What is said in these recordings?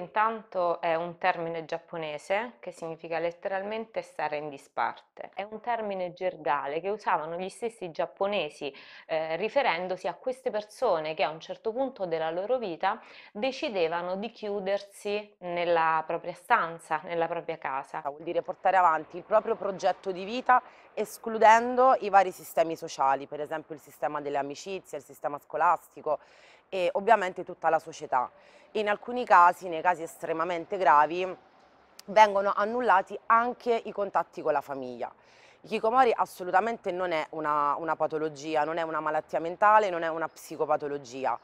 intanto è un termine giapponese che significa letteralmente stare in disparte. È un termine gergale che usavano gli stessi giapponesi eh, riferendosi a queste persone che a un certo punto della loro vita decidevano di chiudersi nella propria stanza, nella propria casa. Vuol dire portare avanti il proprio progetto di vita escludendo i vari sistemi sociali, per esempio il sistema delle amicizie, il sistema scolastico, e ovviamente tutta la società. In alcuni casi, nei casi estremamente gravi, vengono annullati anche i contatti con la famiglia. I Hikikomori assolutamente non è una, una patologia, non è una malattia mentale, non è una psicopatologia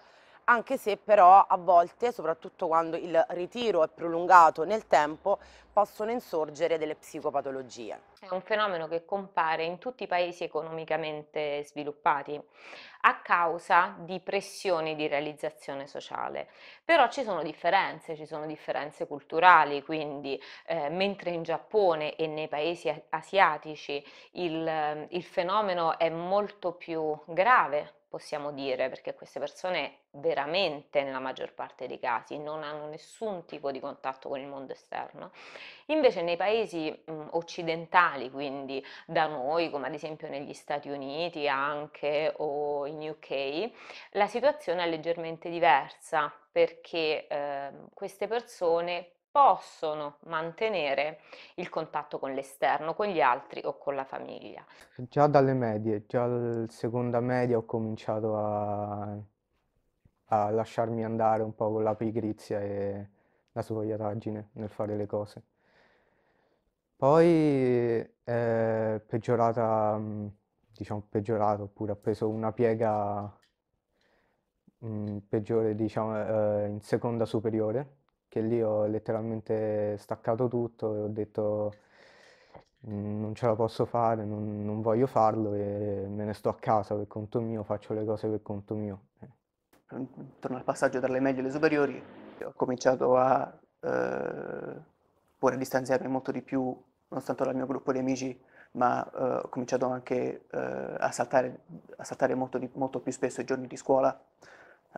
anche se però a volte, soprattutto quando il ritiro è prolungato nel tempo, possono insorgere delle psicopatologie. È un fenomeno che compare in tutti i paesi economicamente sviluppati a causa di pressioni di realizzazione sociale. Però ci sono differenze, ci sono differenze culturali, quindi eh, mentre in Giappone e nei paesi asiatici il, il fenomeno è molto più grave possiamo dire, perché queste persone veramente nella maggior parte dei casi non hanno nessun tipo di contatto con il mondo esterno. Invece nei paesi mh, mhmm, occidentali, quindi da noi, come ad esempio negli Stati Uniti anche o in UK, la situazione è leggermente diversa perché eh, queste persone possono mantenere il contatto con l'esterno, con gli altri o con la famiglia. Già dalle medie, già alla seconda media ho cominciato a, a lasciarmi andare un po' con la pigrizia e la svogliataggine nel fare le cose. Poi è eh, peggiorata, diciamo peggiorato, oppure ha preso una piega mh, mm, peggiore diciamo, eh, in seconda superiore perché lì ho letteralmente staccato tutto e ho detto mm, non ce la posso fare, non, non voglio farlo e me ne sto a casa per conto mio, faccio le cose per conto mio. Torno al passaggio tra le medie e le superiori, ho cominciato a eh, pure distanziarmi molto di più, nonostante dal mio gruppo di amici, ma eh, ho cominciato anche eh, a, saltare, a saltare molto, di, molto più spesso i giorni di scuola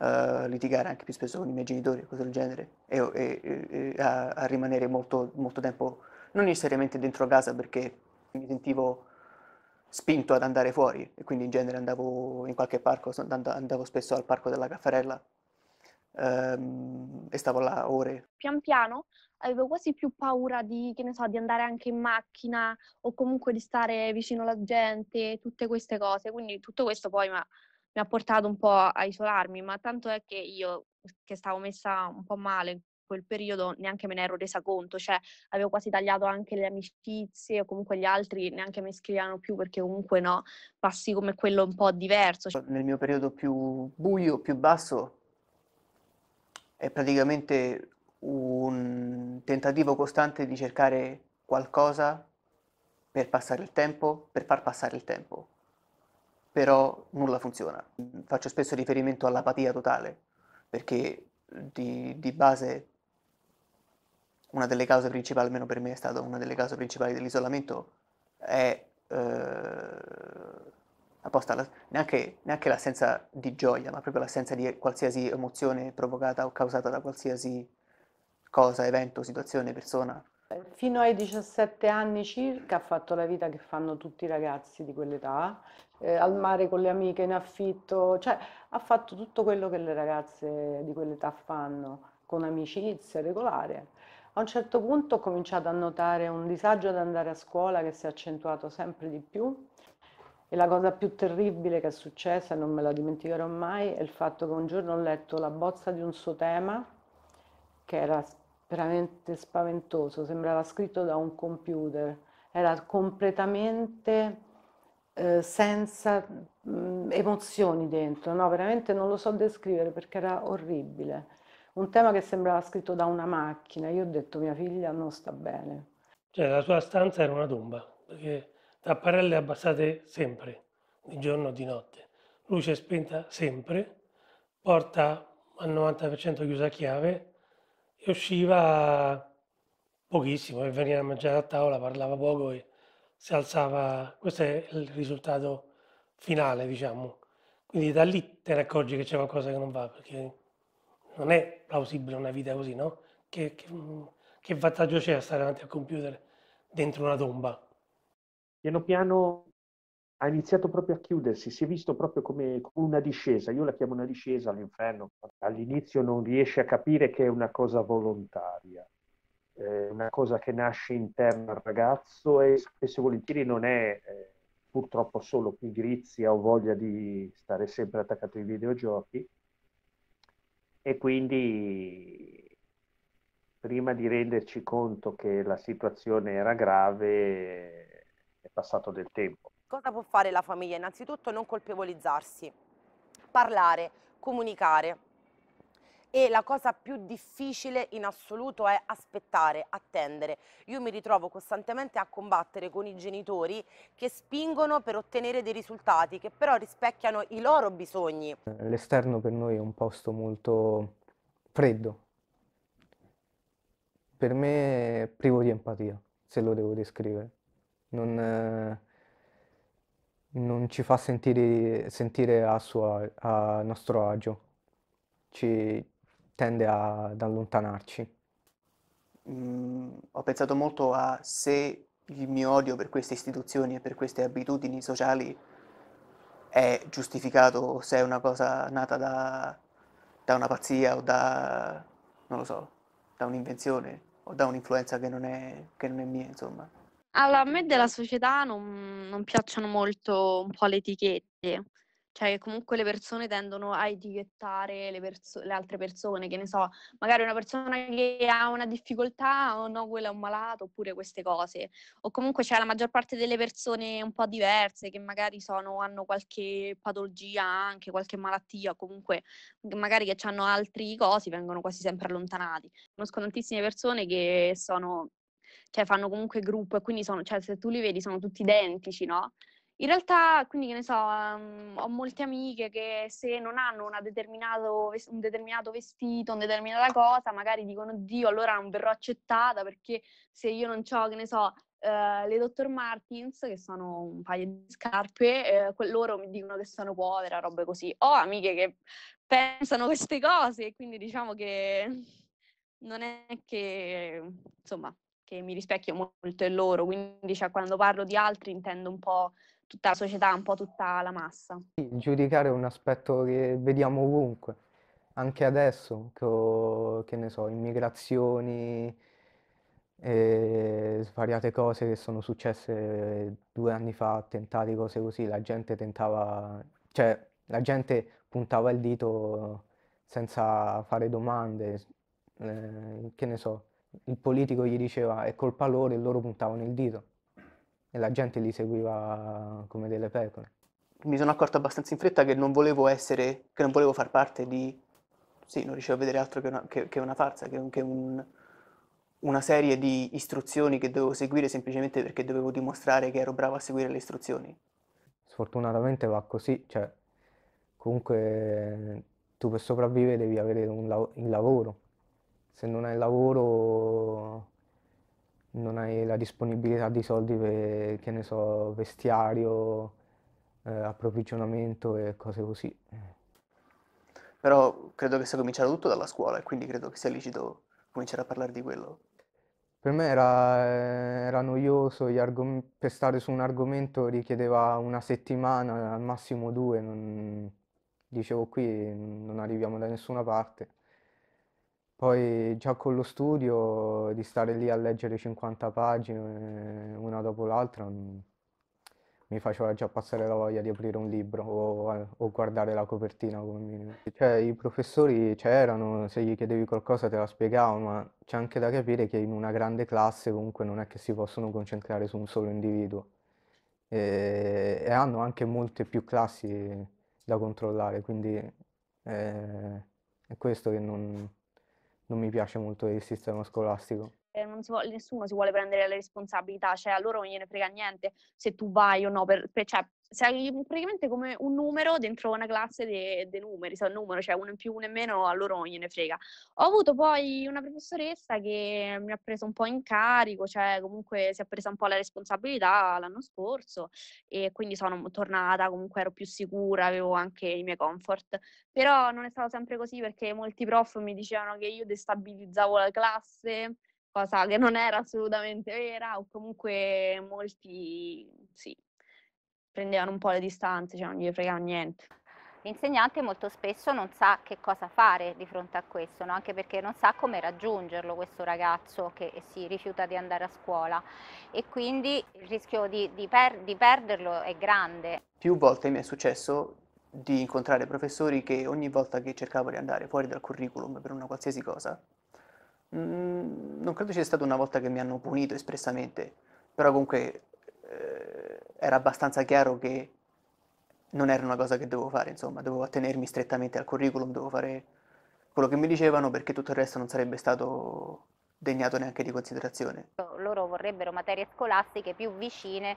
a eh, litigare anche più spesso con i miei genitori, cose del genere, e, e, e a, a, rimanere molto, molto tempo, non necessariamente dentro casa perché mi sentivo spinto ad andare fuori e quindi in genere andavo in qualche parco, andavo spesso al parco della Caffarella ehm, e stavo là ore. Pian piano avevo quasi più paura di, che ne so, di andare anche in macchina o comunque di stare vicino alla gente, tutte queste cose. Quindi tutto questo poi mi ha mi ha portato un po' a isolarmi, ma tanto è che io, che stavo messa un po' male in quel periodo, neanche me ne ero resa conto, cioè avevo quasi tagliato anche le amicizie o comunque gli altri neanche mi scrivevano più perché comunque no, passi come quello un po' diverso. Cioè Nel mio periodo più buio, più basso, è praticamente un tentativo costante di cercare qualcosa per passare il tempo, per far passare il tempo però nulla funziona. Faccio spesso riferimento all'apatia totale, perché di, di base una delle cause principali, almeno per me è stata una delle cause principali dell'isolamento, è eh, apposta la, neanche, neanche, l'assenza di gioia, ma proprio l'assenza di qualsiasi emozione provocata o causata da qualsiasi cosa, evento, situazione, persona. Fino ai 17 anni circa ha fatto la vita che fanno tutti i ragazzi di quell'età, eh, al mare con le amiche in affitto, cioè ha fatto tutto quello che le ragazze di quell'età fanno, con amicizia regolare. A un certo punto ho cominciato a notare un disagio ad andare a scuola che si è accentuato sempre di più e la cosa più terribile che è successa, non me la dimenticherò mai, è il fatto che un giorno ho letto la bozza di un suo tema che era veramente spaventoso, sembrava scritto da un computer, era completamente eh, senza mh, mm, emozioni dentro, no? veramente non lo so descrivere perché era orribile. Un tema che sembrava scritto da una macchina, io ho detto mia figlia non sta bene. Cioè la sua stanza era una tomba, perché tapparelle abbassate sempre, di giorno e di notte, luce spenta sempre, porta al 90% chiusa a chiave e usciva pochissimo e veniva a mangiare a tavola, parlava poco e si alzava, questo è il risultato finale, diciamo. Quindi da lì te ne accorgi che c'è qualcosa che non va, perché non è plausibile una vita così, no? Che, che, che vantaggio c'è a stare davanti al computer dentro una tomba? Piano piano ha iniziato proprio a chiudersi, si è visto proprio come, una discesa, io la chiamo una discesa all'inferno, all'inizio non riesce a capire che è una cosa volontaria, eh, una cosa che nasce interno al ragazzo e spesso e volentieri non è eh, purtroppo solo pigrizia o voglia di stare sempre attaccato ai videogiochi e quindi prima di renderci conto che la situazione era grave è passato del tempo. Cosa può fare la famiglia? Innanzitutto non colpevolizzarsi, parlare, comunicare, e la cosa più difficile in assoluto è aspettare, attendere. Io mi ritrovo costantemente a combattere con i genitori che spingono per ottenere dei risultati che però rispecchiano i loro bisogni. L'esterno per noi è un posto molto freddo, per me è privo di empatia, se lo devo descrivere. Non, eh, non ci fa sentire, sentire a, suo, a nostro agio. Ci, tende a- ad allontanarci. Mm, ho pensato molto a se il mio odio per queste istituzioni e per queste abitudini sociali è giustificato o se è una cosa nata da, da una pazzia o da, non lo so, da un'invenzione o da un'influenza che non è, che non è mia, insomma. Allora, a me della società non, non piacciono molto un po' le etichette, cioè comunque le persone tendono a etichettare le, perso- le, altre persone, che ne so, magari una persona che ha una difficoltà o oh no, quella è un malato, oppure queste cose. O comunque c'è la maggior parte delle persone un po' diverse che magari sono, hanno qualche patologia, anche qualche malattia, comunque magari che hanno altri cosi, vengono quasi sempre allontanati. Conosco tantissime persone che sono cioè fanno comunque gruppo e quindi sono, cioè se tu li vedi sono tutti identici, no? In realtà, quindi che ne so, um, ho molte amiche che se non hanno determinato, un determinato vestito, una determinata cosa, magari dicono Dio, allora non verrò accettata perché se io non ho, che ne so, uh, le Dr. Martins, che sono un paio di scarpe, eh, loro mi dicono che sono povera, robe così. Ho amiche che pensano queste cose e quindi diciamo che non è che, insomma, che mi rispecchio molto in loro, quindi cioè, quando parlo di altri intendo un po' tutta la società, un po' tutta la massa. Giudicare è un aspetto che vediamo ovunque, anche adesso, con, che ne so, immigrazioni, e svariate cose che sono successe due anni fa, attentati, cose così, la gente tentava, cioè la gente puntava il dito senza fare domande, eh, che ne so, il politico gli diceva è colpa loro e loro puntavano il dito e la gente li seguiva come delle pecore. Mi sono accorto abbastanza in fretta che non volevo essere, che non volevo far parte di, sì, non riuscivo a vedere altro che una, che, che una farsa, che, che un, una serie di istruzioni che dovevo seguire semplicemente perché dovevo dimostrare che ero bravo a seguire le istruzioni. Sfortunatamente va così, cioè comunque tu per sopravvivere devi avere un, il lavoro, se non hai lavoro non hai la disponibilità di soldi per, che ne so, vestiario, eh, approvvigionamento e cose così. Però credo che sia cominciato tutto dalla scuola e quindi credo che sia licito cominciare a parlare di quello. Per me era, era noioso, argom- per stare su un argomento richiedeva una settimana, al massimo due, non... dicevo qui non arriviamo da nessuna parte. Poi già con lo studio, di stare lì a leggere 50 pagine eh, una dopo l'altra, mm, mi faceva già passare la voglia di aprire un libro o, eh, o guardare la copertina Cioè, i professori c'erano, se gli chiedevi qualcosa te la spiegavo, ma c'è anche da capire che in una grande classe comunque non è che si possono concentrare su un solo individuo e, e hanno anche molte più classi da controllare, quindi eh, è questo che non non mi piace molto il sistema scolastico eh, si vuole, nessuno si vuole prendere le responsabilità, cioè a loro non gliene frega niente se tu vai o no, per, per, cioè, sei praticamente come un numero dentro una classe dei de numeri, sei un numero, cioè uno in più, uno in meno, a loro non gliene frega. Ho avuto poi una professoressa che mi ha preso un po' in carico, cioè comunque si è presa un po' la responsabilità l'anno scorso e quindi sono tornata, comunque ero più sicura, avevo anche i miei comfort, però non è stato sempre così perché molti prof mi dicevano che io destabilizzavo la classe, cosa che non era assolutamente vera o comunque molti sì, prendevano un po' le distanze, cioè non gli fregava niente. L'insegnante molto spesso non sa che cosa fare di fronte a questo, no? anche perché non sa come raggiungerlo questo ragazzo che si rifiuta di andare a scuola e quindi il rischio di, di, per, di perderlo è grande. Più volte mi è successo di incontrare professori che ogni volta che cercavo di andare fuori dal curriculum per una qualsiasi cosa Mm, non credo ci sia stata una volta che mi hanno punito espressamente, però comunque eh, era abbastanza chiaro che non era una cosa che dovevo fare, insomma, dovevo attenermi strettamente al curriculum, dovevo fare quello che mi dicevano perché tutto il resto non sarebbe stato degnato neanche di considerazione. Loro vorrebbero materie scolastiche più vicine eh,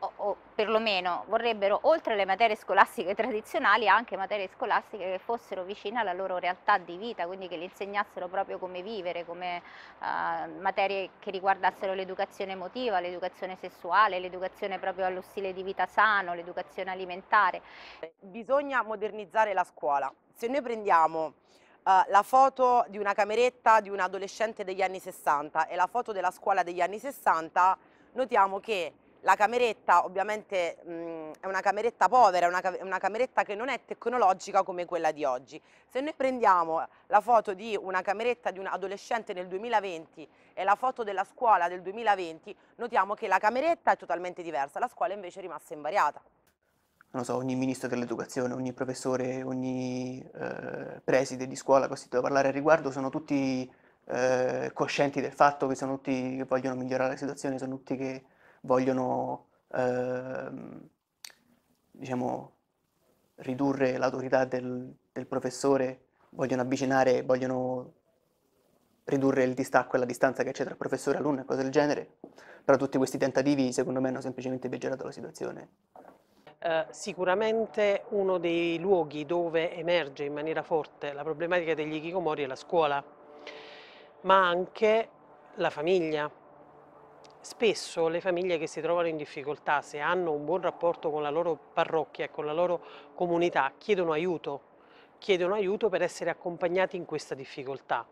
o, o perlomeno vorrebbero, oltre alle materie scolastiche tradizionali, anche materie scolastiche che fossero vicine alla loro realtà di vita, quindi che le insegnassero proprio come vivere, come uh, materie che riguardassero l'educazione emotiva, l'educazione sessuale, l'educazione proprio allo stile di vita sano, l'educazione alimentare. Bisogna modernizzare la scuola. Se noi prendiamo Uh, la foto di una cameretta di un adolescente degli anni 60 e la foto della scuola degli anni 60, notiamo che la cameretta ovviamente mh, è una cameretta povera, è una, una, cameretta che non è tecnologica come quella di oggi. Se noi prendiamo la foto di una cameretta di un adolescente nel 2020 e la foto della scuola del 2020, notiamo che la cameretta è totalmente diversa, la scuola invece è rimasta invariata. Non lo so, ogni ministro dell'educazione, ogni professore, ogni eh, preside di scuola che ho sentito parlare al riguardo sono tutti eh, coscienti del fatto che sono tutti che vogliono migliorare la situazione, sono tutti che vogliono ehm, diciamo, ridurre l'autorità del, del, professore, vogliono avvicinare, vogliono ridurre il distacco e la distanza che c'è tra professore e alunno e cose del genere, però tutti questi tentativi secondo me hanno semplicemente peggiorato la situazione. Uh, sicuramente uno dei luoghi dove emerge in maniera forte la problematica degli hikikomori è la scuola, ma anche la famiglia, Spesso le famiglie che si trovano in difficoltà, se hanno un buon rapporto con la loro parrocchia e con la loro comunità, chiedono aiuto, chiedono aiuto per essere accompagnati in questa difficoltà.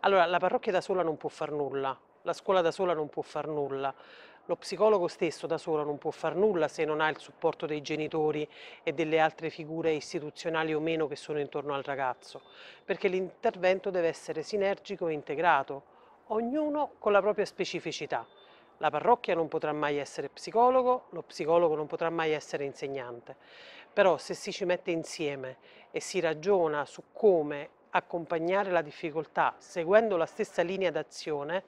Allora, la parrocchia da sola non può far nulla, la scuola da sola non può far nulla, lo psicologo stesso da solo non può far nulla se non ha il supporto dei genitori e delle altre figure istituzionali o meno che sono intorno al ragazzo, perché l'intervento deve essere sinergico e integrato, ognuno con la propria specificità. La parrocchia non potrà mai essere psicologo, lo psicologo non potrà mai essere insegnante, però se si ci mette insieme e si ragiona su come accompagnare la difficoltà seguendo la stessa linea d'azione,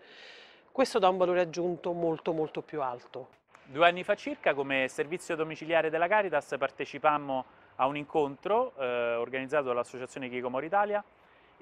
questo dà un valore aggiunto molto molto più alto. Due anni fa circa come servizio domiciliare della Caritas partecipammo a un incontro eh, organizzato dall'Associazione Chico Chicomore Italia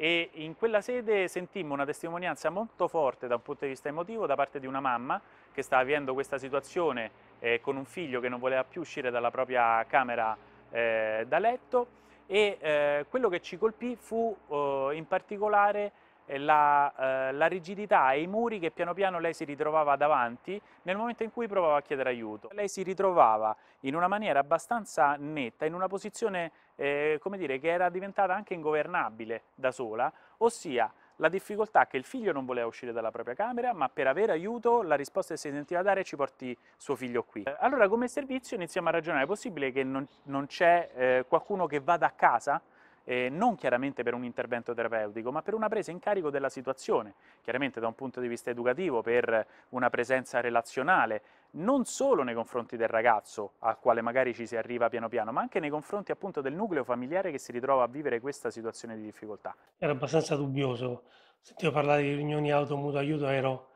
e in quella sede sentimmo una testimonianza molto forte da un punto di vista emotivo da parte di una mamma che stava vivendo questa situazione eh, con un figlio che non voleva più uscire dalla propria camera eh, da letto e eh, quello che ci colpì fu oh, in particolare la, eh, la, rigidità e i muri che piano piano lei si ritrovava davanti nel momento in cui provava a chiedere aiuto. Lei si ritrovava in una maniera abbastanza netta, in una posizione eh, come dire, che era diventata anche ingovernabile da sola, ossia la difficoltà che il figlio non voleva uscire dalla propria camera, ma per avere aiuto la risposta che si sentiva dare ci porti suo figlio qui. Eh, allora come servizio iniziamo a ragionare, è possibile che non, non c'è eh, qualcuno che vada a casa? eh, non chiaramente per un intervento terapeutico, ma per una presa in carico della situazione, chiaramente da un punto di vista educativo, per una presenza relazionale, non solo nei confronti del ragazzo, al quale magari ci si arriva piano piano, ma anche nei confronti appunto del nucleo familiare che si ritrova a vivere questa situazione di difficoltà. Era abbastanza dubbioso, sentivo parlare di riunioni auto mutuo aiuto, ero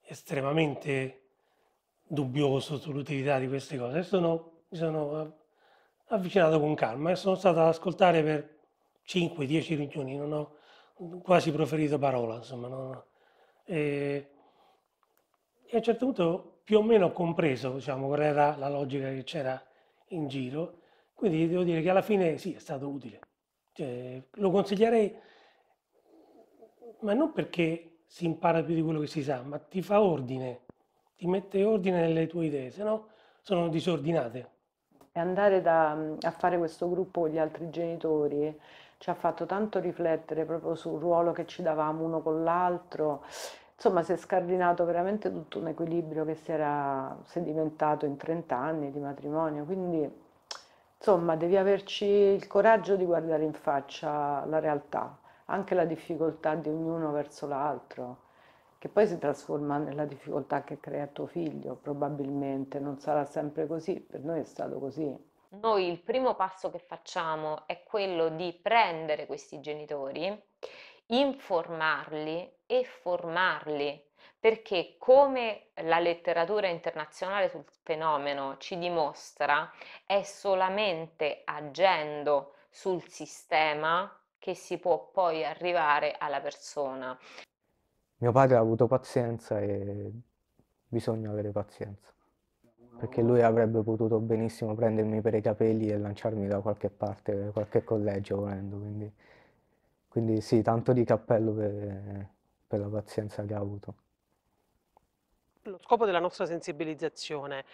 estremamente dubbioso sull'utilità di queste cose, sono, mi sono eh, avvicinato con calma e sono stato ad ascoltare per 5-10 riunioni, non ho quasi proferito parola, insomma. No? E, e, a un certo punto più o meno ho compreso diciamo, qual era la logica che c'era in giro, quindi devo dire che alla fine sì, è stato utile. Cioè, lo consiglierei, ma non perché si impara più di quello che si sa, ma ti fa ordine, ti mette ordine nelle tue idee, se no sono disordinate e andare da, a fare questo gruppo con gli altri genitori ci ha fatto tanto riflettere proprio sul ruolo che ci davamo uno con l'altro. Insomma, si è scardinato veramente tutto un equilibrio che si era sedimentato in 30 anni di matrimonio, quindi insomma devi averci il coraggio di guardare in faccia la realtà, anche la difficoltà di ognuno verso l'altro che poi si trasforma nella difficoltà che crea tuo figlio, probabilmente non sarà sempre così, per noi è stato così. Noi il primo passo che facciamo è quello di prendere questi genitori, informarli e formarli, perché come la letteratura internazionale sul fenomeno ci dimostra, è solamente agendo sul sistema che si può poi arrivare alla persona mio padre ha avuto pazienza e bisogna avere pazienza, perché lui avrebbe potuto benissimo prendermi per i capelli e lanciarmi da qualche parte, da qualche collegio volendo, quindi, quindi sì, tanto di cappello per, per la pazienza che ha avuto. Lo scopo della nostra sensibilizzazione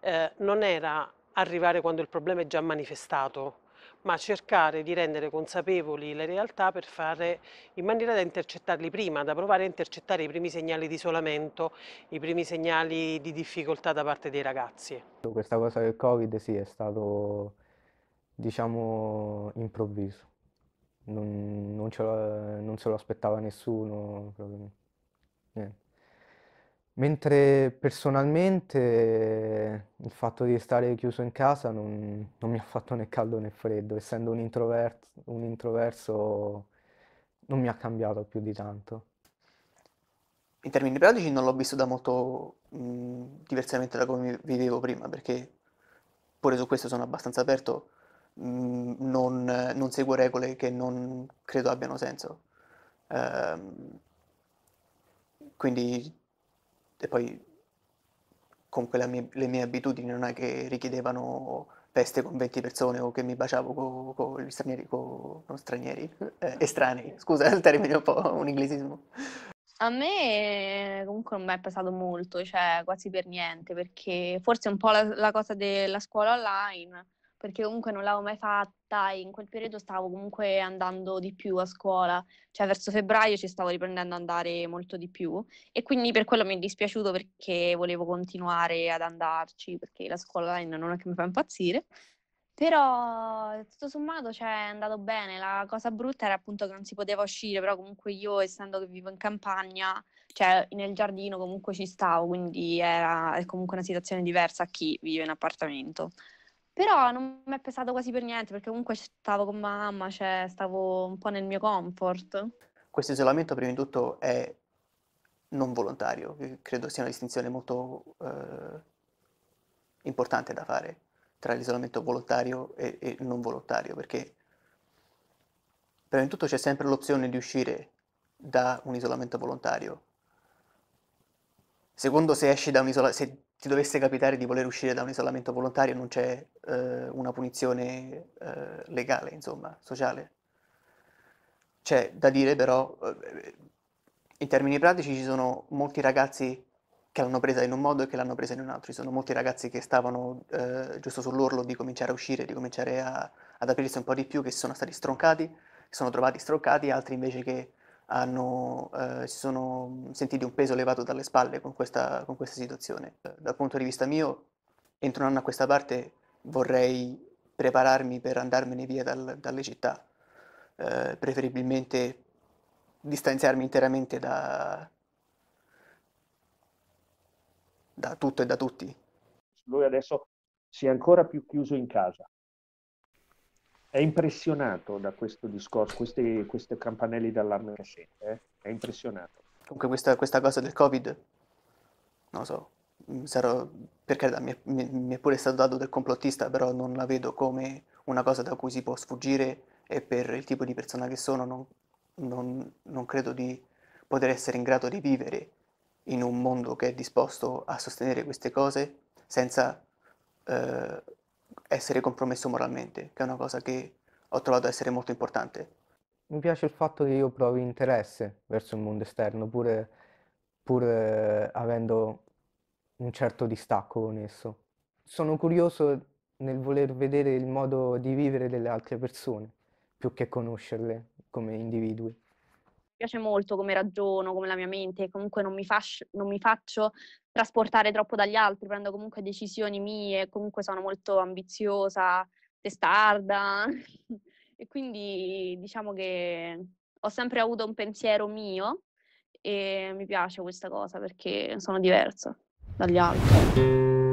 eh, non era arrivare quando il problema è già manifestato, ma cercare di rendere consapevoli le realtà per fare in maniera da intercettarli prima, da provare a intercettare i primi segnali di isolamento, i primi segnali di difficoltà da parte dei ragazzi. Questa cosa del Covid sì è stato diciamo improvviso, non, non, non se lo aspettava nessuno, proprio. niente. Mentre personalmente il fatto di stare chiuso in casa non, non mi ha fatto né caldo né freddo, essendo un introvert- un introverso non mi ha cambiato più di tanto. In termini pratici non l'ho visto da molto mh, diversamente da come vivevo prima, perché pure su questo sono abbastanza aperto, mh, non, non, seguo regole che non credo abbiano senso. Ehm, quindi e poi comunque mie, le mie abitudini non è che richiedevano feste con 20 persone o che mi baciavo con co gli stranieri, co, non stranieri, eh, estranei, scusa il termine è un po' un inglesismo. A me comunque non mi è pesato molto, cioè quasi per niente, perché forse è un po' la, la cosa della scuola online perché comunque non l'avevo mai fatta e in quel periodo stavo comunque andando di più a scuola, cioè verso febbraio ci stavo riprendendo ad andare molto di più e quindi per quello mi è dispiaciuto perché volevo continuare ad andarci perché la scuola online non è che mi fa impazzire. Però tutto sommato cioè, è andato bene, la cosa brutta era appunto che non si poteva uscire, però comunque io essendo che vivo in campagna, cioè nel giardino comunque ci stavo, quindi era comunque una situazione diversa a chi vive in appartamento. Però non mi è pesato quasi per niente perché comunque stavo con mamma, cioè stavo un po' nel mio comfort. Questo isolamento prima di tutto è non volontario, credo sia una distinzione molto eh, importante da fare tra l'isolamento volontario e, e non volontario, perché prima di tutto c'è sempre l'opzione di uscire da un isolamento volontario, Secondo, se, isola- se ti dovesse capitare di voler uscire da un isolamento volontario non c'è eh, una punizione eh, legale, insomma, sociale. C'è da dire però, eh, in termini pratici ci sono molti ragazzi che l'hanno presa in un modo e che l'hanno presa in un altro, ci sono molti ragazzi che stavano eh, giusto sull'orlo di cominciare a uscire, di cominciare a, ad aprirsi un po' di più, che si sono stati stroncati, si sono trovati stroncati, altri invece che hanno, eh, si sono sentiti un peso levato dalle spalle con questa, con questa situazione. Eh, dal punto di vista mio, entro un anno a questa parte vorrei prepararmi per andarmene via dal, dalle città, eh, preferibilmente distanziarmi interamente da, da tutto e da tutti. Lui adesso si è ancora più chiuso in casa, è impressionato da questo discorso, queste, queste campanelli d'allarme che sente, eh? è impressionato. Comunque questa, questa, cosa del Covid, non lo so, mm, sarò, per carità, mi, mi, mi è pure stato dato del complottista, però non la vedo come una cosa da cui si può sfuggire e per il tipo di persona che sono non, non, non credo di poter essere in grado di vivere in un mondo che è disposto a sostenere queste cose senza... Eh, essere compromesso moralmente, che è una cosa che ho trovato essere molto importante. Mi piace il fatto che io provi interesse verso il mondo esterno, pur, pur eh, avendo un certo distacco con esso. Sono curioso nel voler vedere il modo di vivere delle altre persone, più che conoscerle come individui Mi piace molto come ragiono, come la mia mente, comunque non mi, fascio, non mi faccio trasportare troppo dagli altri, prendo comunque decisioni mie, comunque sono molto ambiziosa, testarda e quindi diciamo che ho sempre avuto un pensiero mio e mi piace questa cosa perché sono diversa dagli altri.